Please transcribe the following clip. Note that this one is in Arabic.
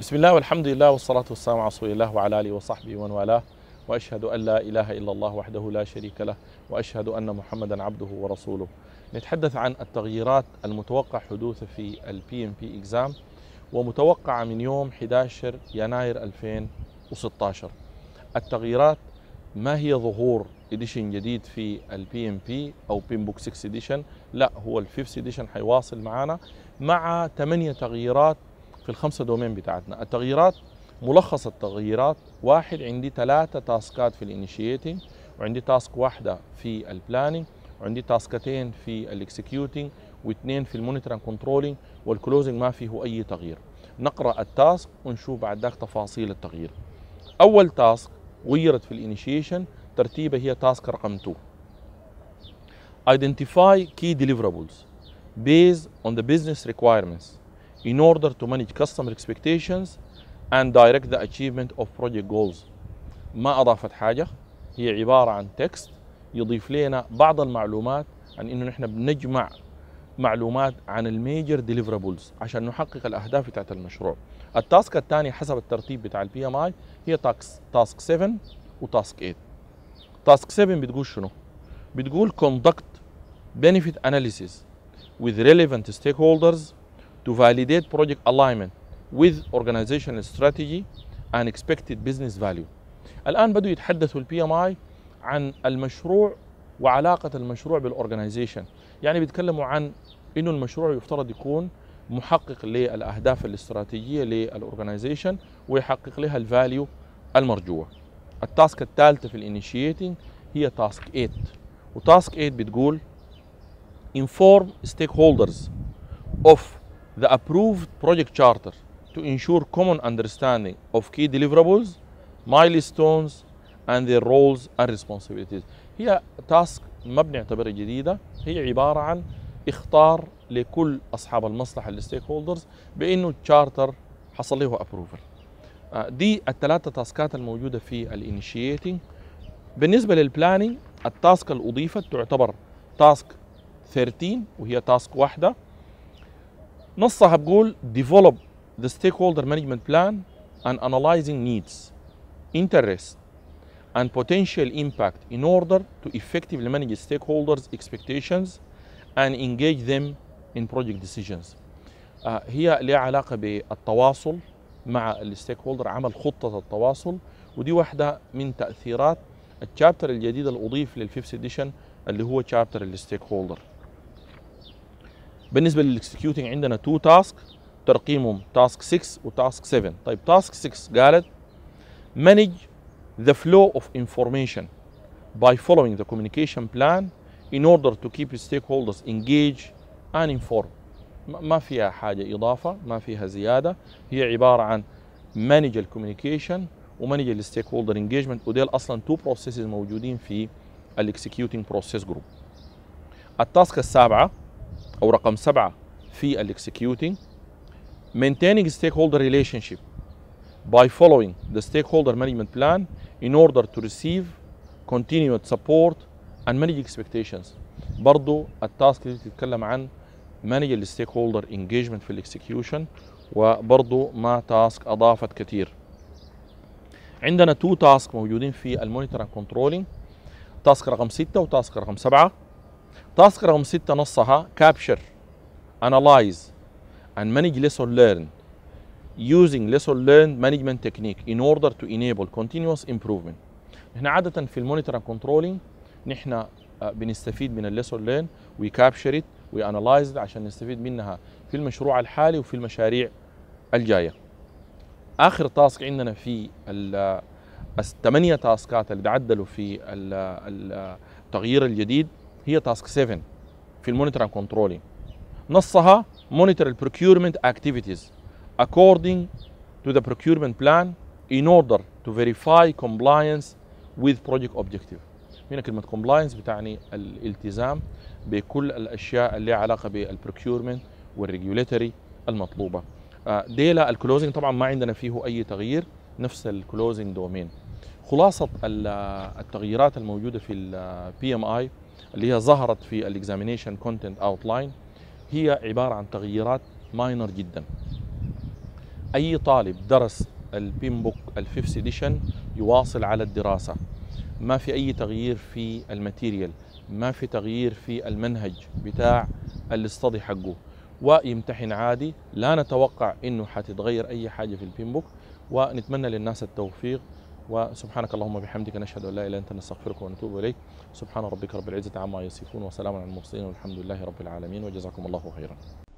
بسم الله والحمد لله والصلاة والسلام على رسول الله وعلى آله وصحبه ومن والاه وأشهد أن لا إله إلا الله وحده لا شريك له وأشهد أن محمدا عبده ورسوله نتحدث عن التغييرات المتوقع حدوثها في البي ام بي اكزام ومتوقعة من يوم 11 يناير 2016 التغييرات ما هي ظهور اديشن جديد في البي ام بي او بين بوك 6 اديشن لا هو الفيفث اديشن حيواصل معنا مع ثمانيه تغييرات في الخمسه دومين بتاعتنا التغييرات ملخص التغييرات واحد عندي ثلاثه تاسكات في الانيشيتنج وعندي تاسك واحده في البلاننج وعندي تاسكتين في الاكسكيوتنج واثنين في المونيتور اند كنترولنج والكلوزنج ما فيه اي تغيير نقرا التاسك ونشوف بعد ذاك تفاصيل التغيير اول تاسك غيرت في الانيشيشن ترتيبها هي تاسك رقم 2 identify key deliverables based on the business requirements in order to manage customer expectations and direct the achievement of project goals ما أضافت حاجة هي عبارة عن تكست يضيف لنا بعض المعلومات عن انه نحن بنجمع معلومات عن الميجر ديليفرابلز عشان نحقق الاهداف بتاعت المشروع التاسك الثاني حسب الترتيب بتاع البي ام اي هي تاسك تاسك 7 وتاسك 8 تاسك 7 بتقول شنو بتقول conduct benefit analysis with relevant stakeholders to validate project alignment with organizational strategy and expected business value. الآن بدوا يتحدثوا البي ام اي عن المشروع وعلاقة المشروع بالاورجنايزيشن، يعني بيتكلموا عن انه المشروع يفترض يكون محقق للاهداف الاستراتيجية للاورجنايزيشن ويحقق لها الفاليو المرجوة. التاسك الثالثة في الانيشيتنج هي تاسك 8 وتاسك 8 بتقول inform stakeholders of the approved project charter to ensure common understanding of key deliverables, milestones, and their roles and responsibilities. هي تاسك ما بنعتبرها جديدة هي عبارة عن اختار لكل أصحاب المصلحة الستيك هولدرز بأنه التشارتر حصل له أبروفل. آه، دي الثلاثة تاسكات الموجودة في الانيشيتنج بالنسبة للبلاننج التاسك اللي أضيفت تعتبر تاسك 13 وهي تاسك واحدة نصها بقول develop the stakeholder management plan and analyzing needs, interests, and potential impact in order to effectively manage stakeholders' expectations and engage them in project decisions. هي لها علاقة بالتواصل مع الستيك عمل خطة التواصل ودي واحدة من تأثيرات الشابتر الجديد اللي أضيف للفيفث اديشن اللي هو شابتر الستيك بالنسبه للاكسكيوتنج عندنا تو تاسك ترقيمهم تاسك 6 وتاسك 7 طيب تاسك 6 قالت manage the flow of information by following the communication plan in order to keep stakeholders engaged and informed ما فيها حاجة إضافة ما فيها زيادة هي عبارة عن manage الكوميونيكيشن ومانج الستيك هولدر انجيجمنت وديل أصلا تو بروسيسز موجودين في الاكسكيوتنج بروسيس جروب التاسك السابعة او رقم سبعه في الاكسكيوتنج maintaining stakeholder relationship by following the stakeholder management plan in order to receive continued support and manage expectations برضو التاسك اللي بتتكلم عن manage الستيك stakeholder engagement في الاكسكيوشن وبرضو ما تاسك اضافت كتير عندنا تو تاسك موجودين في المونيتور اند كنترولينج تاسك رقم 6 وتاسك رقم 7 تاسك رقم ستة نصها capture analyze and manage lesson learned using lesson learned management technique in order to enable continuous improvement احنا عاده في المونيتور اند كنترولينج نحن آه، بنستفيد من الليسون وي ات وي وانلايزد عشان نستفيد منها في المشروع الحالي وفي المشاريع الجايه اخر تاسك عندنا في آه، الثمانيه تاسكات اللي تعدلوا في التغيير آه، الجديد هي تاسك 7 في المونيتور اند كنترولينج نصها مونيتور البروكيورمنت اكتيفيتيز اكوردنج تو ذا بروكيورمنت بلان ان اوردر تو فيريفاي كومبلاينس وذ بروجكت اوبجيكتيف هنا كلمة كومبلاينس بتعني الالتزام بكل الأشياء اللي علاقة بالبروكيورمنت والريجوليتري المطلوبة آه، ديلا الكلوزنج طبعا ما عندنا فيه أي تغيير نفس الكلوزنج دومين خلاصه التغييرات الموجوده في البي ام اي اللي هي ظهرت في Examination كونتنت Outline هي عباره عن تغييرات ماينر جدا اي طالب درس البيم بوك الفيفث اديشن يواصل على الدراسه ما في اي تغيير في الماتيريال ما في تغيير في المنهج بتاع الاستدي حقه ويمتحن عادي لا نتوقع انه حتتغير اي حاجه في البيم بوك ونتمنى للناس التوفيق وسبحانك اللهم وبحمدك نشهد ان لا اله الا انت نستغفرك ونتوب اليك سبحان ربك رب العزه عما يصفون وسلام على المرسلين والحمد لله رب العالمين وجزاكم الله خيرا